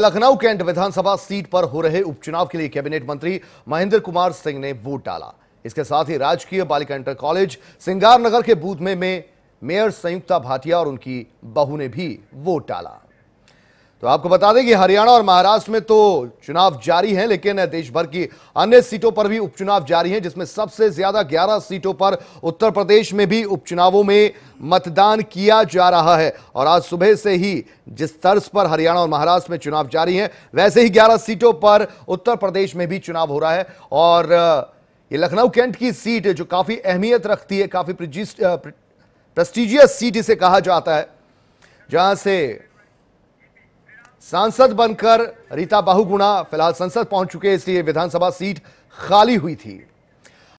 Lucknow cantt विधानसभा seat पर हो रहे उपचुनाव के लिए कैबिनेट मंत्री महेंद्र कुमार सिंह ने वोट डाला इसके साथ ही राजकीय बालिका इंटर कॉलेज सिंगार नगर के बूथ में, मेयर संयुक्ता भाटिया और उनकी बहू ने भी वोट डाला तो आपको बता दें कि हरियाणा और महाराष्ट्र में तो चुनाव जारी हैं लेकिन देश भर की अन्य सीटों पर भी उपचुनाव जारी हैं जिसमें सबसे ज्यादा 11 सीटों पर उत्तर प्रदेश में भी उपचुनावों में मतदान किया जा रहा है और आज सुबह से ही जिस तर्ज पर हरियाणा और महाराष्ट्र में चुनाव जारी हैं वैसे ही ग्यारह सीटों पर उत्तर प्रदेश में भी चुनाव हो रहा है और ये लखनऊ कैंट की सीट जो काफी अहमियत रखती है काफी प्रेस्टिजियस सीट इसे कहा जाता है जहां से सांसद बनकर रीता बाहुगुणा फिलहाल संसद पहुंच चुके इसलिए विधानसभा सीट खाली हुई थी